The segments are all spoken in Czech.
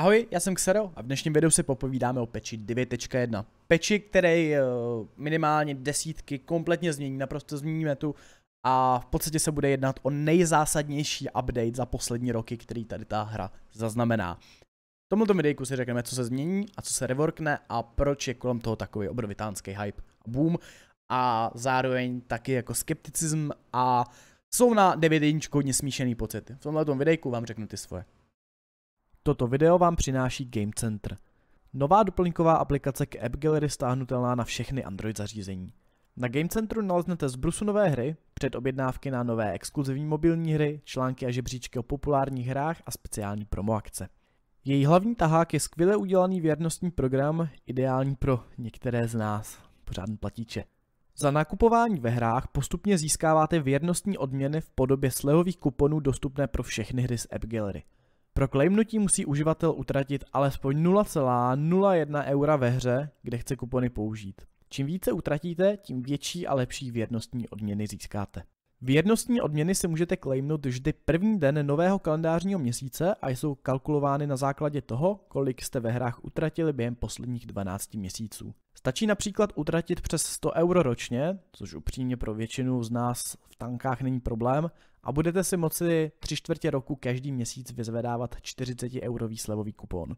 Ahoj, já jsem Xero a v dnešním videu si popovídáme o peči 9.1. Peči, který eh, minimálně desítky kompletně změní, naprosto změníme tu a v podstatě se bude jednat o nejzásadnější update za poslední roky, který tady ta hra zaznamená. V tomto videjku si řekneme, co se změní a co se reworkne a proč je kolem toho takový obrovitánský hype a boom a zároveň taky jako skepticism a jsou na 9.1 hodně smíšený pocity. V tomto videjku vám řeknu ty svoje. Toto video vám přináší Game Center. Nová doplňková aplikace k App Gallery stáhnutelná na všechny Android zařízení. Na Game Centru naleznete zbrusu nové hry, předobjednávky na nové exkluzivní mobilní hry, články a žebříčky o populárních hrách a speciální promo akce. Její hlavní tahák je skvěle udělaný věrnostní program, ideální pro některé z nás, pořádný platíče. Za nakupování ve hrách postupně získáváte věrnostní odměny v podobě slevových kuponů dostupné pro všechny hry z App Gallery. Pro claimnutí musí uživatel utratit alespoň 0,01 eura ve hře, kde chce kupony použít. Čím více utratíte, tím větší a lepší věrnostní odměny získáte. Věrnostní odměny si můžete claimnout vždy první den nového kalendářního měsíce a jsou kalkulovány na základě toho, kolik jste ve hrách utratili během posledních 12 měsíců. Stačí například utratit přes 100 euro ročně, což upřímně pro většinu z nás v tankách není problém, a budete si moci tři čtvrtě roku každý měsíc vyzvedávat 40 eurový slevový kupon.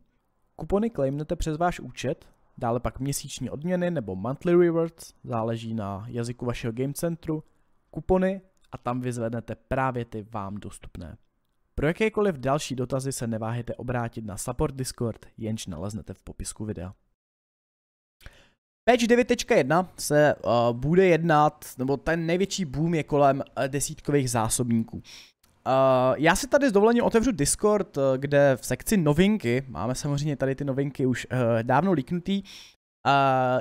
Kupony claimnete přes váš účet, dále pak měsíční odměny nebo monthly rewards, záleží na jazyku vašeho game centru, kupony a tam vyzvednete právě ty vám dostupné. Pro jakékoliv další dotazy se neváhejte obrátit na support Discord, jenž naleznete v popisku videa. Patch 9.1 se uh, bude jednat, nebo ten největší boom je kolem eh, desítkových zásobníků. Uh, já si tady s dovolením otevřu Discord, uh, kde v sekci novinky, máme samozřejmě tady ty novinky už uh, dávno líknutý, uh,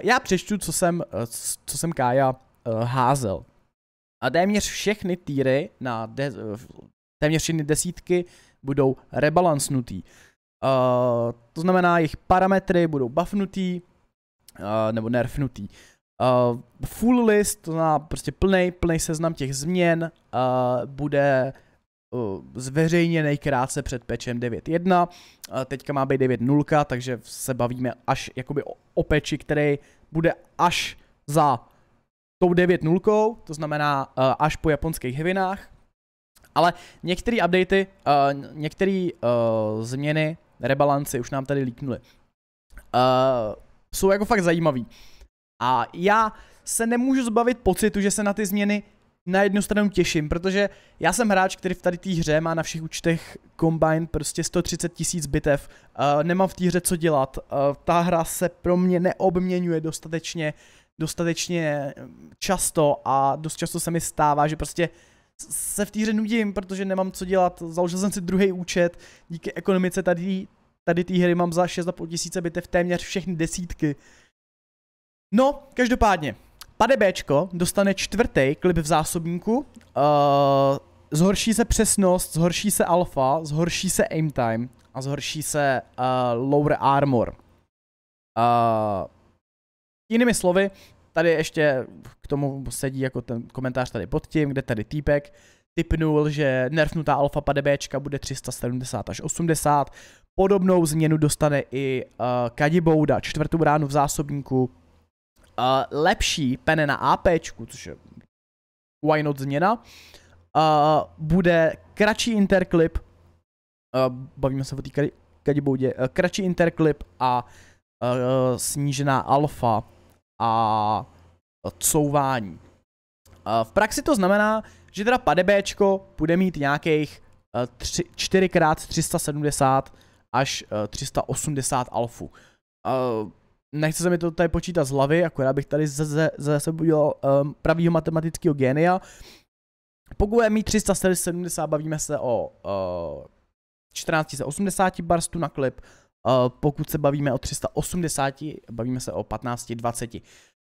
já přečtu, co jsem, uh, co jsem Kája uh, házel. A téměř všechny týry na de- téměř všechny desítky budou rebalancnutý. Uh, to znamená, jejich parametry budou buffnutý, uh, nebo nerfnutý. Uh, full list, to znamená prostě plný, plný seznam těch změn, uh, bude uh, zveřejněný krátce před pečem 9.1. Uh, teďka má být 9.0, takže se bavíme až jakoby o, o peči, který bude až za tou 9.0, to znamená uh, až po japonských hevinách. Ale některé updaty, uh, některé uh, změny, rebalanci už nám tady líknuly. Uh, jsou jako fakt zajímavý. A já se nemůžu zbavit pocitu, že se na ty změny na jednu stranu těším, protože já jsem hráč, který v tady té hře má na všech účtech combine prostě 130 tisíc bitev, uh, nemám v té hře co dělat, uh, ta hra se pro mě neobměňuje dostatečně, dostatečně eh, často a dost často se mi stává, že prostě se v té hře nudím, protože nemám co dělat, založil jsem si druhý účet, díky ekonomice tady tady té hry mám za 6,5 tisíce bitev téměř všechny desítky. No, každopádně, Pade Bčko dostane čtvrtý klip v zásobníku, uh, zhorší se přesnost, zhorší se alfa, zhorší se aim time a zhorší se uh, lower armor. Uh, jinými slovy, tady ještě k tomu sedí jako ten komentář tady pod tím, kde tady týpek, typnul, že nerfnutá alfa PDBčka bude 370 až 80. Podobnou změnu dostane i uh, eh, Kadibouda, čtvrtou ránu v zásobníku. Uh, lepší pene na AP což je why not změna. Uh, bude kratší interklip, uh, bavíme se o té Kadiboudě, uh, kratší interklip a uh, snížená alfa a couvání. V praxi to znamená, že teda padebéčko bude mít nějakých 4x370 eh, až 380 eh, alfu. Eh, nechce se mi to tady počítat z hlavy, akorát bych tady sebe udělal ehm, pravýho matematického génia. Pokud je mít 370, bavíme se o uh, 1480 barstu na klip, uh, pokud se bavíme o 380, bavíme se o 1520. To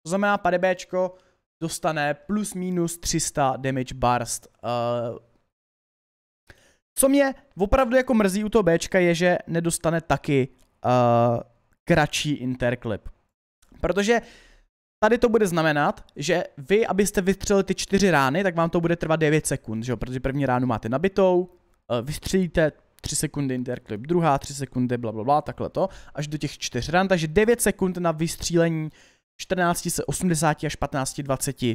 znamená, padebéčko dostane plus minus 300 damage burst. Uh, co mě opravdu jako mrzí u toho Bčka je, že nedostane taky uh, kratší interklip. Protože tady to bude znamenat, že vy, abyste vystřelili ty čtyři rány, tak vám to bude trvat 9 sekund, že jo? protože první ránu máte nabitou, uh, vystřelíte 3 sekundy interklip, druhá 3 sekundy, bla, bla, bla, takhle to, až do těch čtyř rán, takže 9 sekund na vystřílení 14 se 80 až 15 20 uh,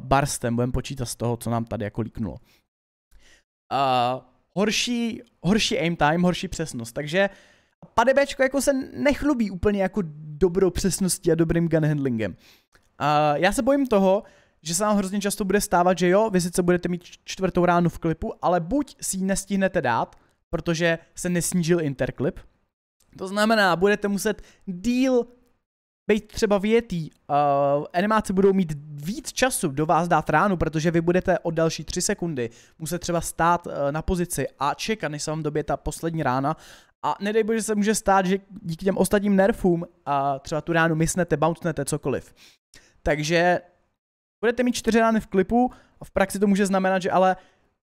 barstem, budeme počítat z toho, co nám tady jako líknulo. Uh, horší, horší aim time, horší přesnost, takže padebečko jako se nechlubí úplně jako dobrou přesností a dobrým gun handlingem. Uh, já se bojím toho, že se nám hrozně často bude stávat, že jo, vy sice budete mít čtvrtou ránu v klipu, ale buď si ji nestihnete dát, protože se nesnížil interklip, to znamená, budete muset díl být třeba větý. Uh, eh, animáci budou mít víc času do vás dát ránu, protože vy budete od další 3 sekundy muset třeba stát uh, na pozici a čekat, než se vám dobije ta poslední rána. A nedej bože se může stát, že díky těm ostatním nerfům a uh, třeba tu ránu mysnete, bouncnete, cokoliv. Takže budete mít čtyři rány v klipu, v praxi to může znamenat, že ale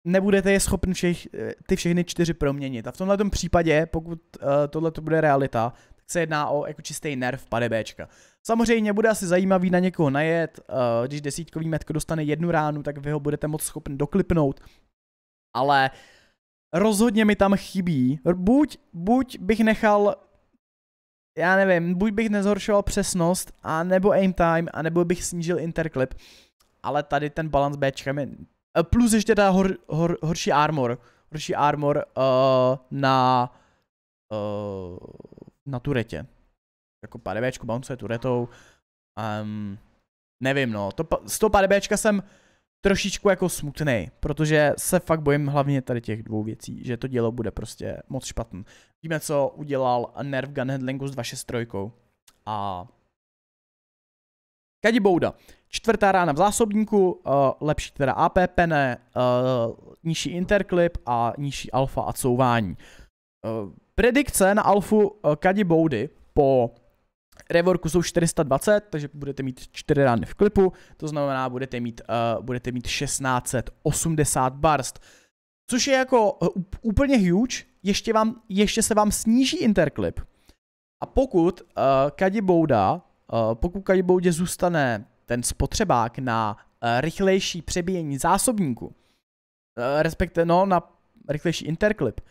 nebudete je schopni všech, eh, ty všechny čtyři proměnit. A v tomhle případě, pokud uh, tohle to bude realita, se jedná o jako čistý nerv padebéčka. Samozřejmě bude asi zajímavý na někoho najet, eh, když desítkový metko dostane jednu ránu, tak vy ho budete moc schopni doklipnout, ale rozhodně mi tam chybí. Buď, buď bych nechal já nevím, buď bych nezhoršoval přesnost, a nebo aim time, a nebo bych snížil interclip, ale tady ten balans B mi... Eh, plus ještě ta hor, hor, horší armor, horší armor uh, na uh, na turetě. Jako PDBčko bouncuje turetou. Um, ehm, nevím no, to, z toho PDBčka jsem trošičku jako smutný, protože se fakt bojím hlavně tady těch dvou věcí, že to dílo bude prostě moc špatný. Víme, co udělal Nerf Gun Handlingu s 263 a Kadi Bouda. Čtvrtá rána v zásobníku, uh, lepší teda AP pene, uh, eh, nižší interklip a nižší alfa a couvání. Uh, Predikce na alfu eh, Kadi Boudy po reworku jsou 420, takže budete mít 4 rány v klipu, to znamená budete mít, uh, budete mít 1680 barst. Což je jako uh, úplně huge, ještě, vám, ještě se vám sníží interklip. A pokud uh, Kadi Bouda, uh, pokud Kadi Boudě zůstane ten spotřebák na uh, rychlejší přebíjení zásobníku, uh, respektive no, na rychlejší interklip, uh,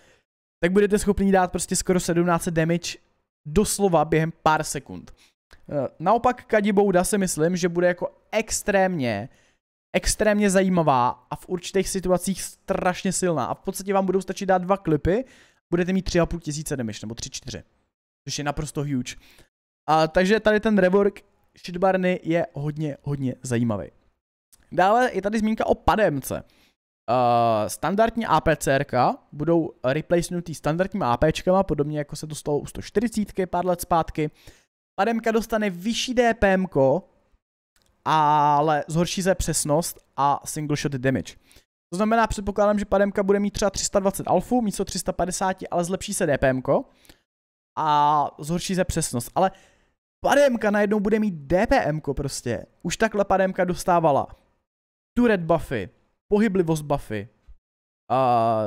tak budete schopni dát prostě skoro 17 damage doslova během pár sekund. Eh, naopak Kadibouda si myslím, že bude jako extrémně, extrémně zajímavá a v určitých situacích strašně silná. A v podstatě vám budou stačit dát dva klipy, budete mít 3,5 tisíce damage, nebo 3-4. Což je naprosto huge. A, takže tady ten rework Shitbarny je hodně, hodně zajímavý. Dále je tady zmínka o pademce. Uh, standardní APCR budou replacenutý standardníma APčkama, podobně jako se to stalo u 140 pár let zpátky. Pademka dostane vyšší DPM, ale zhorší se přesnost a single shot damage. To znamená, předpokládám, že pademka bude mít třeba 320 alfu místo 350, ale zlepší se DPM a zhorší se přesnost. Ale pademka najednou bude mít DPM prostě. Už takhle pademka dostávala red buffy, pohyblivost buffy. A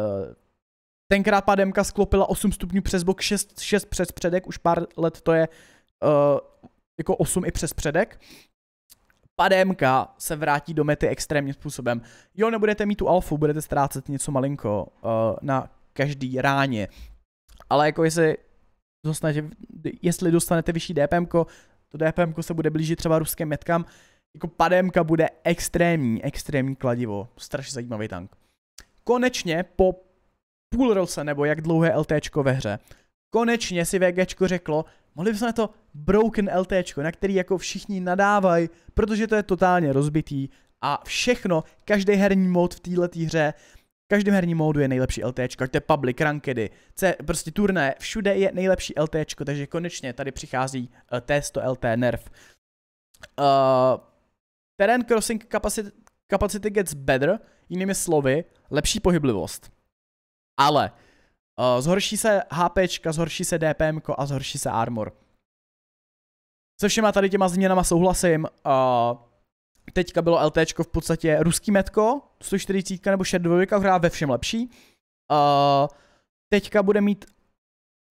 tenkrát pademka sklopila 8 stupňů přes bok, 6, 6 přes předek, už pár let to je uh, jako 8 i přes předek. Pademka se vrátí do mety extrémním způsobem. Jo, nebudete mít tu alfu, budete ztrácet něco malinko uh, na každý ráně. Ale jako jestli, dostanete, jestli dostanete vyšší DPM, to DPM se bude blížit třeba ruským metkám, jako pademka bude extrémní, extrémní kladivo. Strašně zajímavý tank. Konečně po půl roce, nebo jak dlouhé LTčko ve hře, konečně si VGčko řeklo, mohli bychom to broken LTčko, na který jako všichni nadávají, protože to je totálně rozbitý a všechno, každý herní mod v této hře, v každém herním módu je nejlepší LTčko, ať to je public, rankedy, je prostě turné, všude je nejlepší LTčko, takže konečně tady přichází uh, eh, T100 LT nerf. Uh, Terrain crossing capacity, capacity gets better, jinými slovy, lepší pohyblivost. Ale uh, zhorší se HP, zhorší se DPM a zhorší se armor. Se všema tady těma změnama souhlasím. Uh, teďka bylo LT v podstatě ruský metko, 140 nebo 62 hrá ve všem lepší. Uh, teďka bude mít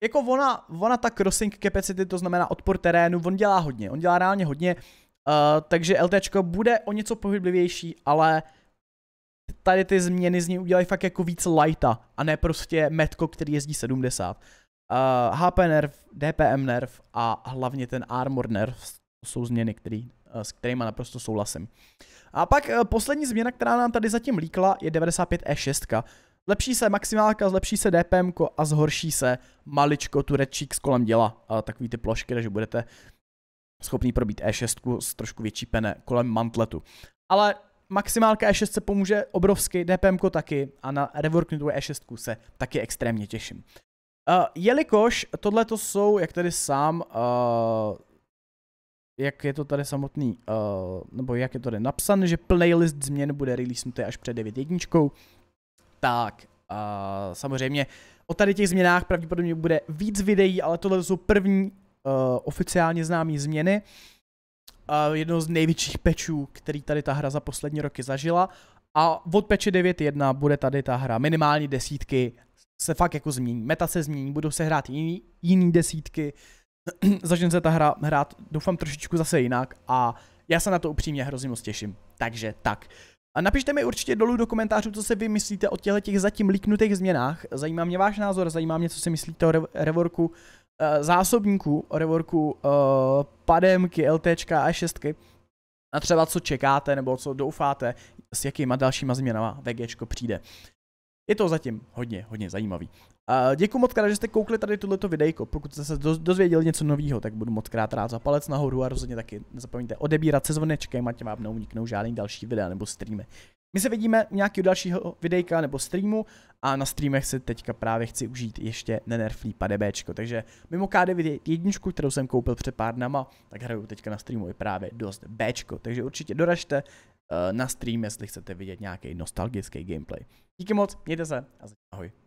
jako ona, ona ta crossing capacity, to znamená odpor terénu, on dělá hodně, on dělá reálně hodně. Eh, takže LTčko bude o něco pohyblivější, ale tady ty změny z něj udělají fakt jako víc lighta a ne prostě metko, který jezdí 70. Uh, HP nerv, DPM nerv a hlavně ten armor nerv to jsou změny, který, uh, s kterými naprosto souhlasím. A pak uh, poslední změna, která nám tady zatím líkla, je 95E6. E zlepší se maximálka, zlepší se DPM a zhorší se maličko tu red cheeks kolem děla. Uh, takový ty plošky, takže budete schopný probít E6 s trošku větší pene kolem mantletu. Ale maximálka E6 se pomůže obrovsky, DPM taky a na reworknutou E6 se taky extrémně těším. Uh, jelikož tohle to jsou, jak tady sám, uh, jak je to tady samotný, uh, nebo jak je to tady napsan, že playlist změn bude releasnutý až před jedničkou, tak uh, samozřejmě o tady těch změnách pravděpodobně bude víc videí, ale tohle jsou první Eh, oficiálně známý změny. Uh, jedno z největších pečů, který tady ta hra za poslední roky zažila. A od peče 9.1 bude tady ta hra. Minimálně desítky se fakt jako změní. Meta se změní, budou se hrát jiný, jiný desítky. Začne se ta hra hrát, doufám, trošičku zase jinak. A já se na to upřímně hrozně moc těším. Takže tak. A napište mi určitě dolů do komentářů, co si vy myslíte o těchto těch zatím líknutých změnách. Zajímá mě váš názor, zajímá mě, co si myslíte o Revorku. reworku. Eh, zásobníků o reworku eh, pademky, LT a 6 a třeba co čekáte nebo co doufáte, s jakýma dalšíma změnama VG přijde. Je to zatím hodně, hodně zajímavý. Uh, děkuji moc krát, že jste koukli tady tohleto videjko. Pokud jste se dozvěděli něco nového, tak budu moc krát rád za palec nahoru a rozhodně taky nezapomeňte odebírat se zvonečkem, ať vám neuniknou žádný další videa nebo streamy. My se vidíme u nějakého dalšího videjka nebo streamu a na streamech se teďka právě chci užít ještě nenerflý PDBčko, takže mimo k jedničku, kterou jsem koupil před pár dnama, tak hraju teďka na streamu i právě dost Bčko, takže určitě doražte eh, na stream, jestli chcete vidět nějaký nostalgický gameplay. Díky moc, mějte se a ahoj.